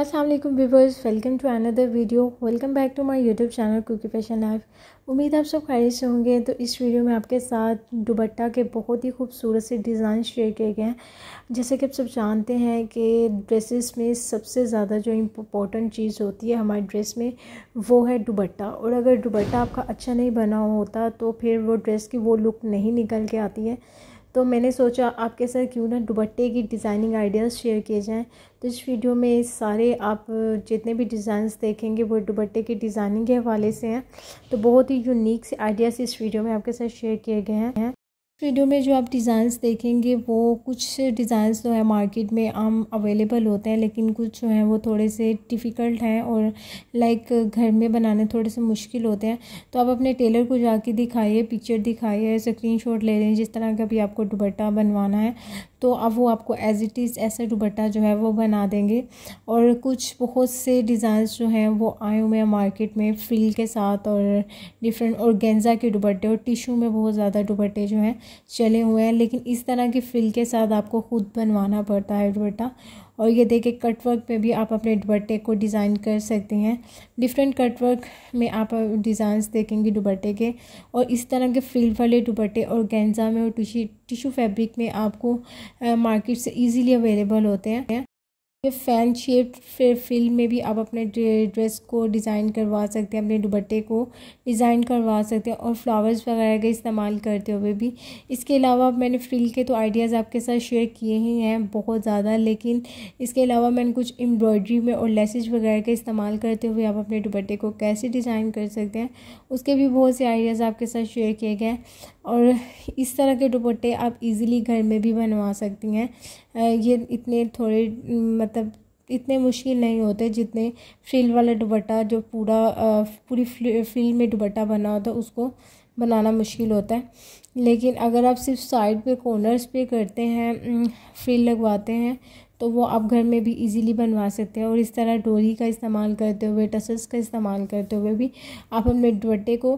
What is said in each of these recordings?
Aslam viewers welcome to another video welcome back to my YouTube channel cookie fashion life उम्मीद आप सब खैर से होंगे तो इस वीडियो में आपके साथ दुबट्टा के बहुत ही खूबसूरत से डिज़ाइन शेयर किए गए हैं जैसे कि आप सब जानते हैं कि ड्रेसेस में सबसे ज़्यादा जो इम्पोर्टेंट चीज़ होती है हमारे ड्रेस में वो है दुबट्टा और अगर दुबट्टा आपका अच्छा नहीं बना होता तो फिर वो ड्रेस की वो लुक नहीं निकल के आती है तो मैंने सोचा आपके साथ क्यों ना दुबट्टे की डिज़ाइनिंग आइडियाज़ शेयर किए जाएँ तो इस वीडियो में सारे आप जितने भी डिज़ाइंस देखेंगे वो दुबट्टे की डिज़ाइनिंग के हवाले से हैं तो बहुत ही यूनिक से आइडियाज़ इस वीडियो में आपके साथ शेयर किए गए हैं वीडियो में जो आप डिज़ाइंस देखेंगे वो कुछ डिज़ाइंस जो है मार्केट में आम अवेलेबल होते हैं लेकिन कुछ जो हैं वो थोड़े से डिफ़िकल्ट हैं और लाइक घर में बनाने थोड़े से मुश्किल होते हैं तो आप अपने टेलर को जाके दिखाइए पिक्चर दिखाइए स्क्रीन शॉट ले हैं जिस तरह का भी आपको दुबट्टा बनवाना है तो अब वो आपको एज इट इज़ ऐसा दुबट्टा जो है वो बना देंगे और कुछ बहुत से डिज़ाइन जो हैं वो आए हुए हैं मार्केट में फ्रिल के साथ और डिफरेंट और गेंजा के दुबट्टे और टिशू में बहुत ज़्यादा दुबट्टे जो हैं चले हुए हैं लेकिन इस तरह के फ्रिल के साथ आपको खुद बनवाना पड़ता है दुबट्टा और ये देखिए कटवर्क पे भी आप अपने दुबट्टे को डिज़ाइन कर सकते हैं डिफरेंट कटवर्क में आप डिज़ाइंस देखेंगे दुबट्टे के और इस तरह के फील वाले दुबट्टे और गेंजा में और टिशू टिशू फैब्रिक में आपको मार्केट से इजीली अवेलेबल होते हैं ये फैन शेप फिल में भी आप अपने ड्रेस को डिज़ाइन करवा सकते हैं अपने दुबट्टे को डिज़ाइन करवा सकते हैं और फ्लावर्स वगैरह का इस्तेमाल करते हुए भी इसके अलावा मैंने फ्रिल के तो आइडियाज़ आपके साथ शेयर किए ही हैं बहुत ज़्यादा लेकिन इसके अलावा मैंने कुछ एम्ब्रॉयडरी में और लेसेज वगैरह का इस्तेमाल करते हुए आप अपने दुबट्टे को कैसे डिज़ाइन कर सकते हैं उसके भी बहुत से आइडियाज़ आपके साथ शेयर किए गए और इस तरह के दुपट्टे आप इज़िली घर में भी बनवा सकती हैं ये इतने थोड़े मतलब इतने मुश्किल नहीं होते जितने फ्रिल वाला दुबट्टा जो पूरा पूरी फ्रिल में दुबट्टा बना होता है उसको बनाना मुश्किल होता है लेकिन अगर आप सिर्फ साइड पे कॉर्नर्स पे करते हैं फ्रिल लगवाते हैं तो वो आप घर में भी इजीली बनवा सकते हैं और इस तरह डोरी का इस्तेमाल करते हुए टसल्स का इस्तेमाल करते हुए भी आप अपने दुबट्टे को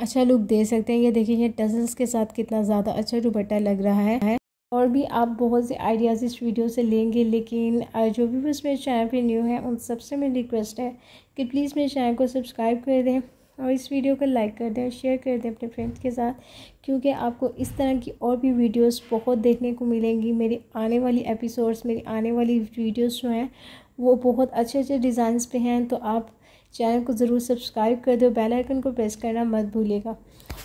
अच्छा लुक दे सकते हैं ये देखिए ये टसल्स के साथ कितना ज़्यादा अच्छा दुबट्टा लग रहा है और भी आप बहुत से आइडियाज़ इस वीडियो से लेंगे लेकिन जो भी बस मेरे चैनल पे न्यू है उन सबसे मेरी रिक्वेस्ट है कि प्लीज़ मेरे चैनल को सब्सक्राइब कर दें और इस वीडियो को लाइक कर दें शेयर कर दें अपने फ्रेंड्स के साथ क्योंकि आपको इस तरह की और भी वीडियोस बहुत देखने को मिलेंगी मेरी आने वाली एपिसोड्स मेरी आने वाली वीडियोस जो हैं वो बहुत अच्छे अच्छे डिज़ाइंस पे हैं तो आप चैनल को ज़रूर सब्सक्राइब कर दें बेल आइकन को प्रेस करना मत भूलिएगा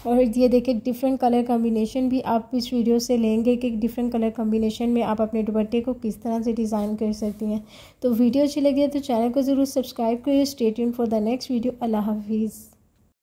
और ये देखिए डिफरेंट कलर कम्बिनेशन भी आप इस वीडियो से लेंगे कि डिफरेंट कलर कम्बिनेशन में आप अपने दुपट्टे को किस तरह से डिज़ाइन कर सकती हैं तो वीडियो अच्छी लगी है तो चैनल को ज़रूर सब्सक्राइब करिए stay for the next video अल्लाह हाफिज़